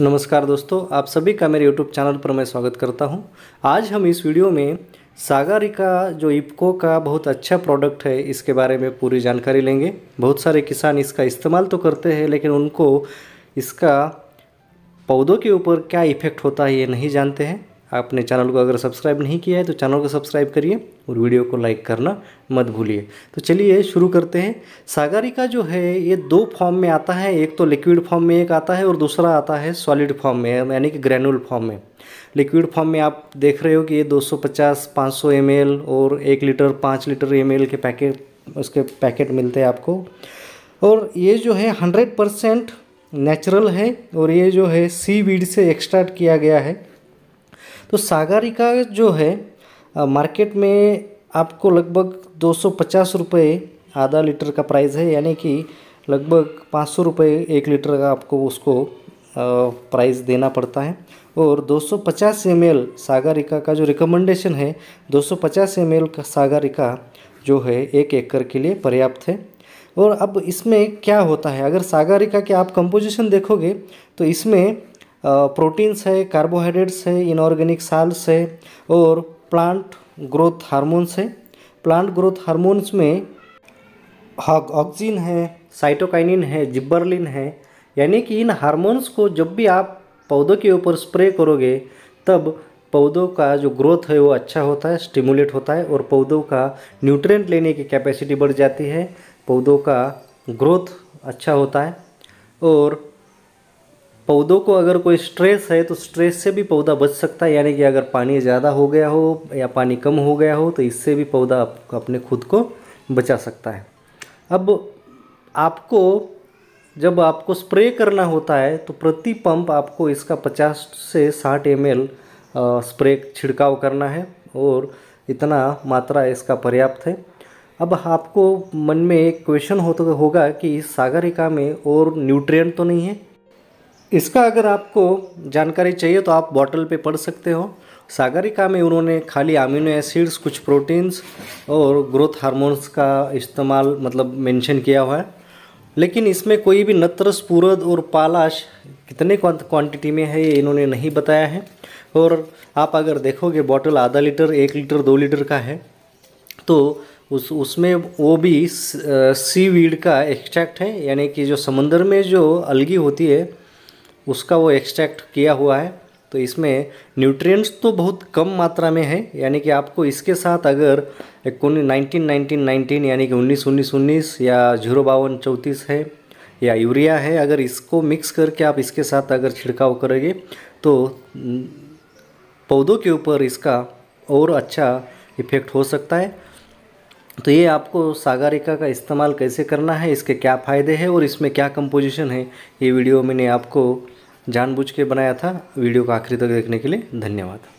नमस्कार दोस्तों आप सभी का मेरे YouTube चैनल पर मैं स्वागत करता हूं। आज हम इस वीडियो में सागरिका जो इपको का बहुत अच्छा प्रोडक्ट है इसके बारे में पूरी जानकारी लेंगे बहुत सारे किसान इसका इस्तेमाल तो करते हैं लेकिन उनको इसका पौधों के ऊपर क्या इफ़ेक्ट होता है ये नहीं जानते हैं आपने चैनल को अगर सब्सक्राइब नहीं किया है तो चैनल को सब्सक्राइब करिए और वीडियो को लाइक करना मत भूलिए तो चलिए शुरू करते हैं सागरिका जो है ये दो फॉर्म में आता है एक तो लिक्विड फॉर्म में एक आता है और दूसरा आता है सॉलिड फॉर्म में यानी कि ग्रेनुल फॉर्म में लिक्विड फॉर्म में आप देख रहे हो कि ये दो सौ पचास और एक लीटर पाँच लीटर एम के पैकेट उसके पैकेट मिलते हैं आपको और ये जो है हंड्रेड परसेंट नेचुरल है और ये जो है सी वीड से एक्सट्रैक्ट किया गया है तो सागरिका जो है मार्केट में आपको लगभग दो सौ पचास रुपये आधा लीटर का प्राइस है यानी कि लगभग पाँच सौ रुपये एक लीटर का आपको उसको प्राइस देना पड़ता है और 250 सौ सागरिका का जो रिकमेंडेशन है 250 सौ का सागरिका जो है एक एकड़ के लिए पर्याप्त है और अब इसमें क्या होता है अगर सागरिका के आप कंपोजिशन देखोगे तो इसमें प्रोटीन्स है कार्बोहाइड्रेट्स है इनऑर्गेनिक साल्स है और प्लांट ग्रोथ हार्मोन्स है प्लांट ग्रोथ हार्मोन्स में ऑक्सीजन है साइटोकाइनिन है जिब्बरलिन है यानी कि इन हार्मोन्स को जब भी आप पौधों के ऊपर स्प्रे करोगे तब पौधों का जो ग्रोथ है वो अच्छा होता है स्टिमुलेट होता है और पौधों का न्यूट्रिएंट लेने की कैपेसिटी बढ़ जाती है पौधों का ग्रोथ अच्छा होता है और पौधों को अगर कोई स्ट्रेस है तो स्ट्रेस से भी पौधा बच सकता है यानी कि अगर पानी ज़्यादा हो गया हो या पानी कम हो गया हो तो इससे भी पौधा अपने खुद को बचा सकता है अब आपको जब आपको स्प्रे करना होता है तो प्रति पंप आपको इसका 50 से 60 एम स्प्रे छिड़काव करना है और इतना मात्रा इसका पर्याप्त है अब आपको मन में एक क्वेश्चन होता होगा कि इस सागरिका में और न्यूट्रिएंट तो नहीं है इसका अगर आपको जानकारी चाहिए तो आप बॉटल पे पढ़ सकते हो सागरिका में उन्होंने खाली अमीनो एसिड्स कुछ प्रोटीन्स और ग्रोथ हार्मोन्स का इस्तेमाल मतलब मेंशन किया हुआ है लेकिन इसमें कोई भी नत्रस पूरद और पालाश कितने क्वांटिटी में है ये इन्होंने नहीं बताया है और आप अगर देखोगे बॉटल आधा लीटर एक लीटर दो लीटर का है तो उस उसमें वो भी सी वीड का एक्सट्रैक्ट है यानी कि जो समंदर में जो अलगी होती है उसका वो एक्सट्रैक्ट किया हुआ है तो इसमें न्यूट्रिएंट्स तो बहुत कम मात्रा में है यानी कि आपको इसके साथ अगर नाइनटीन नाइनटीन नाइनटीन यानी कि उन्नीस उन्नीस उन्नीस या जीरो बावन चौंतीस है या यूरिया है अगर इसको मिक्स करके आप इसके साथ अगर छिड़काव करेंगे तो पौधों के ऊपर इसका और अच्छा इफ़ेक्ट हो सकता है तो ये आपको सागरिका का इस्तेमाल कैसे करना है इसके क्या फ़ायदे हैं और इसमें क्या कंपोजिशन है ये वीडियो मैंने आपको जानबूझ के बनाया था वीडियो का आखिरी तक देखने के लिए धन्यवाद